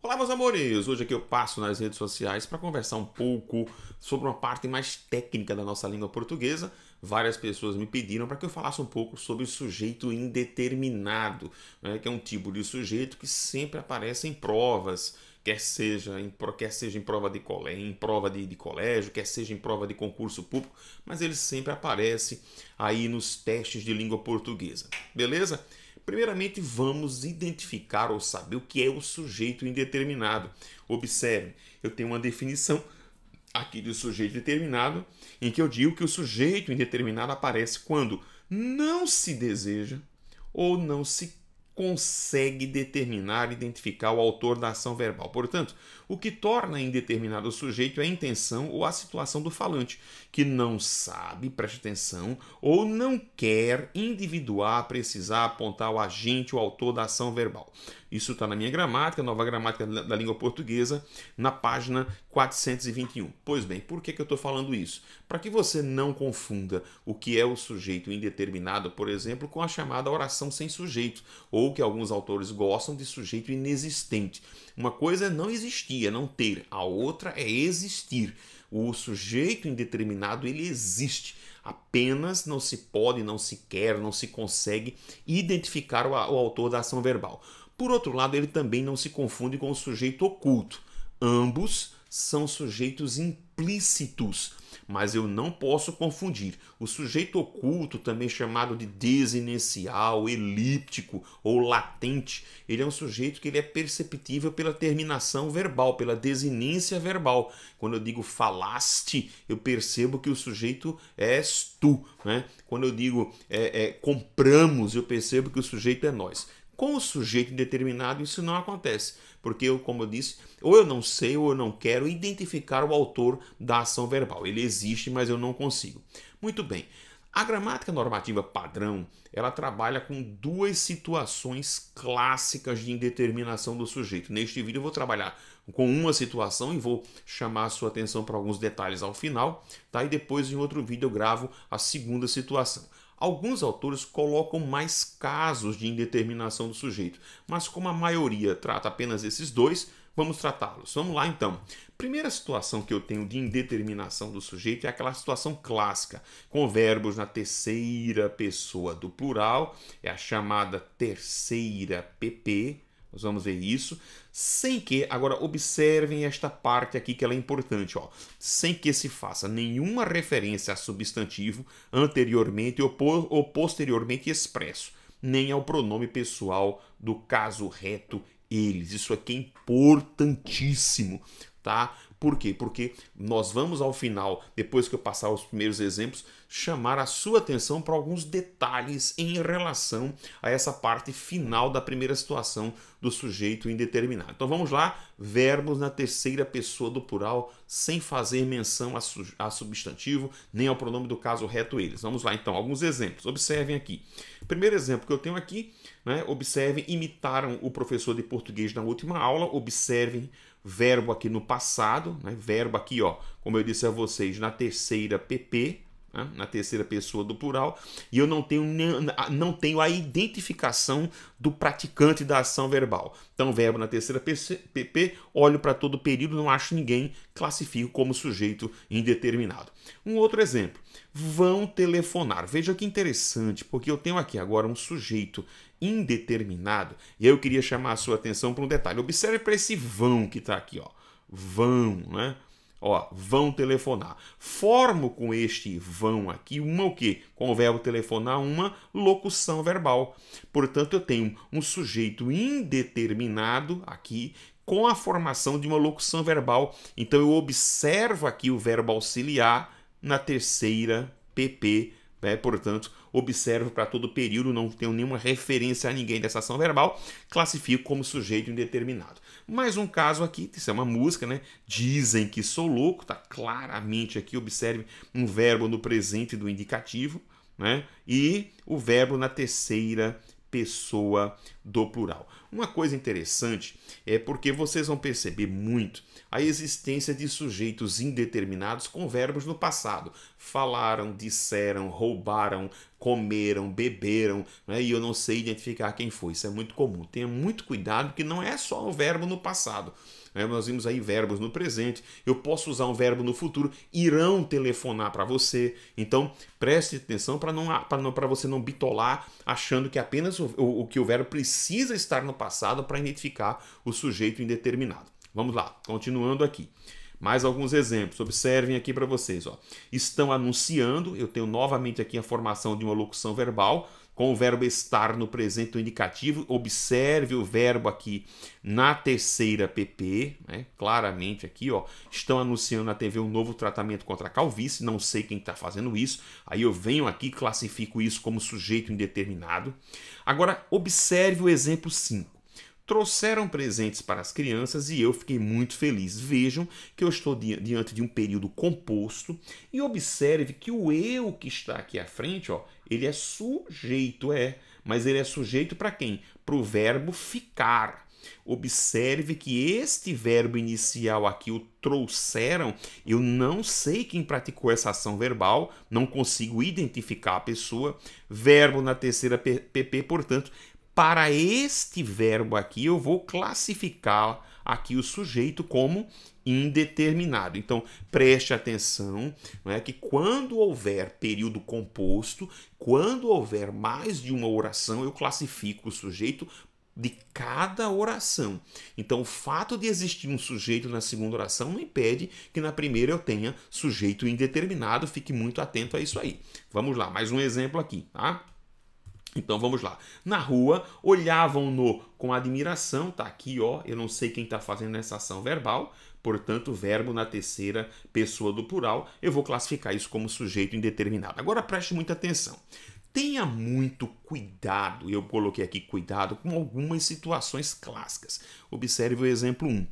Olá, meus amores! Hoje aqui eu passo nas redes sociais para conversar um pouco sobre uma parte mais técnica da nossa língua portuguesa. Várias pessoas me pediram para que eu falasse um pouco sobre o sujeito indeterminado, né, que é um tipo de sujeito que sempre aparece em provas, quer seja em, quer seja em prova, de, em prova de, de colégio, quer seja em prova de concurso público, mas ele sempre aparece aí nos testes de língua portuguesa, beleza? Primeiramente, vamos identificar ou saber o que é o sujeito indeterminado. Observe, eu tenho uma definição aqui de sujeito determinado, em que eu digo que o sujeito indeterminado aparece quando não se deseja ou não se consegue determinar identificar o autor da ação verbal. Portanto, o que torna indeterminado o sujeito é a intenção ou a situação do falante, que não sabe, preste atenção, ou não quer individuar, precisar apontar o agente, o autor da ação verbal. Isso está na minha gramática, nova gramática da língua portuguesa, na página 421. Pois bem, por que, que eu estou falando isso? para que você não confunda o que é o sujeito indeterminado, por exemplo, com a chamada oração sem sujeito, ou que alguns autores gostam de sujeito inexistente. Uma coisa é não existir, é não ter, a outra é existir. O sujeito indeterminado ele existe. Apenas não se pode, não se quer, não se consegue identificar o, o autor da ação verbal. Por outro lado, ele também não se confunde com o sujeito oculto. Ambos são sujeitos implícitos, mas eu não posso confundir. O sujeito oculto, também chamado de desinencial, elíptico ou latente, ele é um sujeito que ele é perceptível pela terminação verbal, pela desinência verbal. Quando eu digo falaste, eu percebo que o sujeito és tu. Né? Quando eu digo é, é, compramos, eu percebo que o sujeito é nós. Com o sujeito determinado, isso não acontece, porque eu, como eu disse, ou eu não sei ou eu não quero identificar o autor da ação verbal. Ele existe, mas eu não consigo. Muito bem. A gramática normativa padrão, ela trabalha com duas situações clássicas de indeterminação do sujeito. Neste vídeo eu vou trabalhar com uma situação e vou chamar a sua atenção para alguns detalhes ao final, tá? E depois em outro vídeo eu gravo a segunda situação. Alguns autores colocam mais casos de indeterminação do sujeito, mas como a maioria trata apenas esses dois, vamos tratá-los. Vamos lá então. Primeira situação que eu tenho de indeterminação do sujeito é aquela situação clássica, com verbos na terceira pessoa do plural, é a chamada terceira PP, nós vamos ver isso sem que, agora observem esta parte aqui que ela é importante, ó, sem que se faça nenhuma referência a substantivo anteriormente ou, por, ou posteriormente expresso, nem ao pronome pessoal do caso reto eles. Isso aqui é importantíssimo tá? Por quê? Porque nós vamos ao final, depois que eu passar os primeiros exemplos, chamar a sua atenção para alguns detalhes em relação a essa parte final da primeira situação do sujeito indeterminado. Então vamos lá, verbos na terceira pessoa do plural, sem fazer menção a, a substantivo nem ao pronome do caso reto eles. Vamos lá então, alguns exemplos. Observem aqui. Primeiro exemplo que eu tenho aqui, né, observem, imitaram o professor de português na última aula, observem verbo aqui no passado, né? verbo aqui, ó, como eu disse a vocês, na terceira PP, né? na terceira pessoa do plural, e eu não tenho, não tenho a identificação do praticante da ação verbal. Então, verbo na terceira PP, olho para todo o período, não acho ninguém, classifico como sujeito indeterminado. Um outro exemplo, vão telefonar. Veja que interessante, porque eu tenho aqui agora um sujeito indeterminado. E eu queria chamar a sua atenção para um detalhe. Observe para esse vão que está aqui, ó. Vão, né? Ó, vão telefonar. Formo com este vão aqui uma o quê? Com o verbo telefonar uma locução verbal. Portanto, eu tenho um sujeito indeterminado aqui com a formação de uma locução verbal. Então eu observo aqui o verbo auxiliar na terceira PP, né? portanto, observo para todo período, não tenho nenhuma referência a ninguém dessa ação verbal, classifico como sujeito indeterminado. Mais um caso aqui, isso é uma música, né? Dizem que sou louco, tá claramente aqui, observe um verbo no presente do indicativo, né? E o verbo na terceira pessoa do plural. Uma coisa interessante é porque vocês vão perceber muito a existência de sujeitos indeterminados com verbos no passado. Falaram, disseram, roubaram, comeram, beberam, né? e eu não sei identificar quem foi. Isso é muito comum. Tenha muito cuidado, que não é só o verbo no passado. Né? Nós vimos aí verbos no presente, eu posso usar um verbo no futuro, irão telefonar para você. Então, preste atenção para não, não, você não bitolar achando que apenas o, o, o que o verbo precisa estar no passado para identificar o sujeito indeterminado. Vamos lá, continuando aqui. Mais alguns exemplos, observem aqui para vocês. Ó. Estão anunciando, eu tenho novamente aqui a formação de uma locução verbal, com o verbo estar no presente indicativo. Observe o verbo aqui na terceira PP, né? claramente aqui, ó, estão anunciando na TV um novo tratamento contra a calvície, não sei quem está fazendo isso, aí eu venho aqui classifico isso como sujeito indeterminado. Agora, observe o exemplo 5 trouxeram presentes para as crianças e eu fiquei muito feliz. Vejam que eu estou diante de um período composto e observe que o eu que está aqui à frente ó, ele é sujeito, é, mas ele é sujeito para quem? Para o verbo ficar. Observe que este verbo inicial aqui, o trouxeram, eu não sei quem praticou essa ação verbal, não consigo identificar a pessoa. Verbo na terceira PP, portanto, para este verbo aqui eu vou classificar aqui o sujeito como indeterminado. Então, preste atenção não é, que quando houver período composto, quando houver mais de uma oração, eu classifico o sujeito de cada oração. Então, o fato de existir um sujeito na segunda oração não impede que na primeira eu tenha sujeito indeterminado. Fique muito atento a isso aí. Vamos lá, mais um exemplo aqui, tá? Então vamos lá. Na rua, olhavam-no com admiração, tá aqui, ó. Eu não sei quem está fazendo essa ação verbal, portanto, verbo na terceira pessoa do plural. Eu vou classificar isso como sujeito indeterminado. Agora preste muita atenção. Tenha muito cuidado, eu coloquei aqui cuidado com algumas situações clássicas. Observe o exemplo 1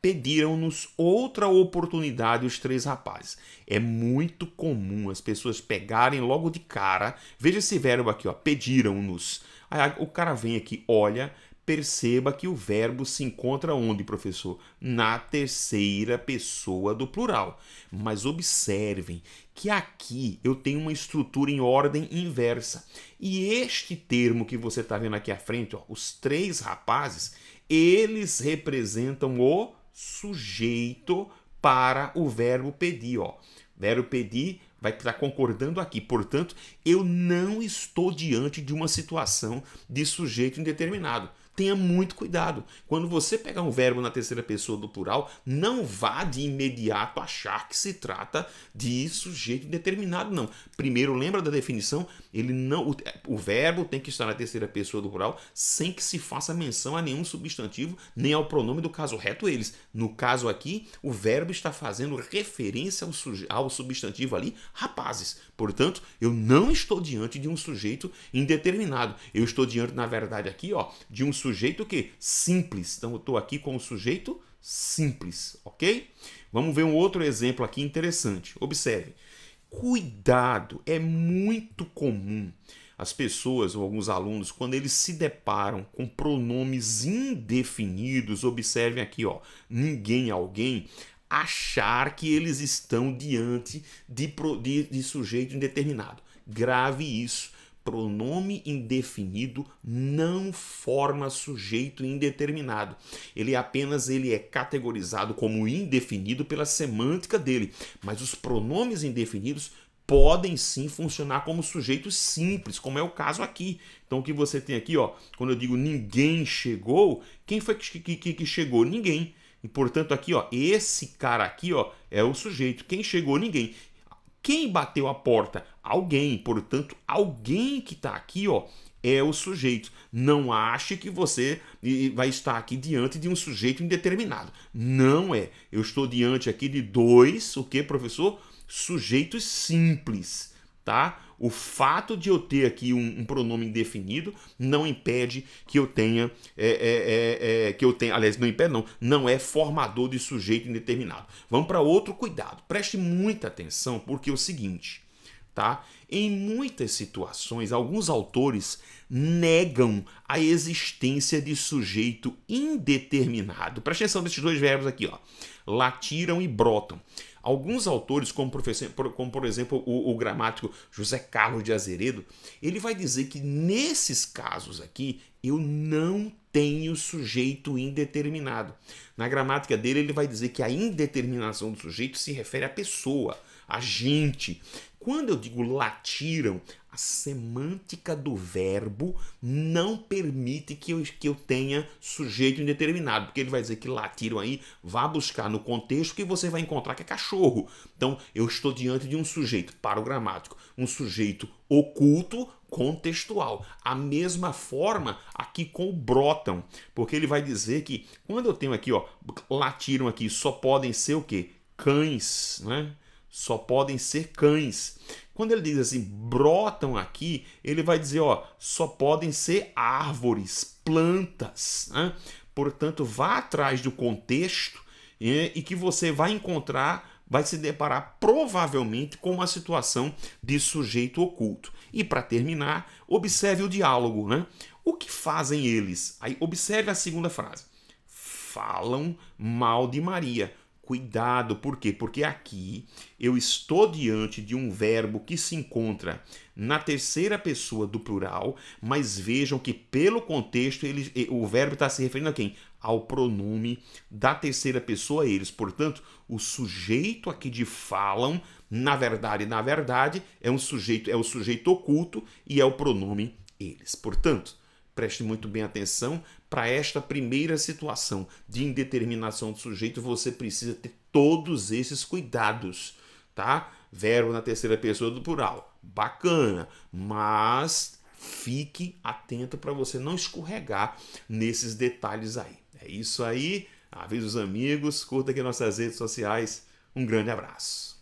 pediram-nos outra oportunidade os três rapazes. É muito comum as pessoas pegarem logo de cara. Veja esse verbo aqui, ó, pediram-nos. Aí o cara vem aqui, olha, perceba que o verbo se encontra onde, professor? Na terceira pessoa do plural. Mas observem que aqui eu tenho uma estrutura em ordem inversa. E este termo que você está vendo aqui à frente, ó, os três rapazes, eles representam o sujeito para o verbo pedir, ó. Verbo pedir vai estar tá concordando aqui. Portanto, eu não estou diante de uma situação de sujeito indeterminado tenha muito cuidado. Quando você pegar um verbo na terceira pessoa do plural, não vá de imediato achar que se trata de sujeito determinado, não. Primeiro, lembra da definição? Ele não, o, o verbo tem que estar na terceira pessoa do plural sem que se faça menção a nenhum substantivo nem ao pronome do caso reto eles. No caso aqui, o verbo está fazendo referência ao, ao substantivo ali, rapazes. Portanto, eu não estou diante de um sujeito indeterminado. Eu estou diante, na verdade, aqui, ó, de um sujeito sujeito que simples. Então eu estou aqui com o sujeito simples, ok? Vamos ver um outro exemplo aqui interessante. Observe. Cuidado, é muito comum as pessoas ou alguns alunos quando eles se deparam com pronomes indefinidos, observem aqui, ó, ninguém, alguém, achar que eles estão diante de, de, de sujeito indeterminado. Grave isso pronome indefinido não forma sujeito indeterminado. Ele é apenas ele é categorizado como indefinido pela semântica dele, mas os pronomes indefinidos podem sim funcionar como sujeitos simples, como é o caso aqui. Então o que você tem aqui, ó, quando eu digo ninguém chegou, quem foi que, que, que chegou? Ninguém. E portanto aqui, ó, esse cara aqui, ó, é o sujeito. Quem chegou? Ninguém. Quem bateu a porta? Alguém. Portanto, alguém que está aqui, ó, é o sujeito. Não ache que você vai estar aqui diante de um sujeito indeterminado. Não é. Eu estou diante aqui de dois, o que, professor? Sujeitos simples tá? O fato de eu ter aqui um, um pronome indefinido não impede que eu tenha, é, é, é, é que eu tenha, aliás, não impede não, não é formador de sujeito indeterminado. Vamos para outro cuidado. Preste muita atenção porque é o seguinte, tá? Em muitas situações, alguns autores negam a existência de sujeito indeterminado. Presta atenção nesses dois verbos aqui, ó. Latiram e brotam. Alguns autores, como, como por exemplo o, o, gramático José Carlos de Azeredo, ele vai dizer que nesses casos aqui eu não tenho sujeito indeterminado. Na gramática dele, ele vai dizer que a indeterminação do sujeito se refere à pessoa a gente. Quando eu digo latiram, a semântica do verbo não permite que eu, que eu tenha sujeito indeterminado, porque ele vai dizer que latiram aí, vá buscar no contexto que você vai encontrar que é cachorro. Então, eu estou diante de um sujeito gramático, um sujeito oculto, contextual. A mesma forma aqui com o brotam, porque ele vai dizer que quando eu tenho aqui, ó, latiram aqui, só podem ser o quê? Cães, né? só podem ser cães. Quando ele diz assim, brotam aqui, ele vai dizer, ó, só podem ser árvores, plantas. Né? Portanto, vá atrás do contexto e, e que você vai encontrar, vai se deparar provavelmente com uma situação de sujeito oculto. E para terminar, observe o diálogo, né? O que fazem eles? Aí observe a segunda frase. Falam mal de Maria Cuidado, por quê? Porque aqui eu estou diante de um verbo que se encontra na terceira pessoa do plural, mas vejam que pelo contexto ele, o verbo está se referindo a quem? Ao pronome da terceira pessoa eles. Portanto, o sujeito aqui de falam, na verdade, na verdade, é um sujeito, é o sujeito oculto e é o pronome eles. Portanto, Preste muito bem atenção, para esta primeira situação de indeterminação do sujeito, você precisa ter todos esses cuidados, tá? Verbo na terceira pessoa do plural, bacana, mas fique atento para você não escorregar nesses detalhes aí. É isso aí, avisa os amigos, curta aqui nossas redes sociais, um grande abraço.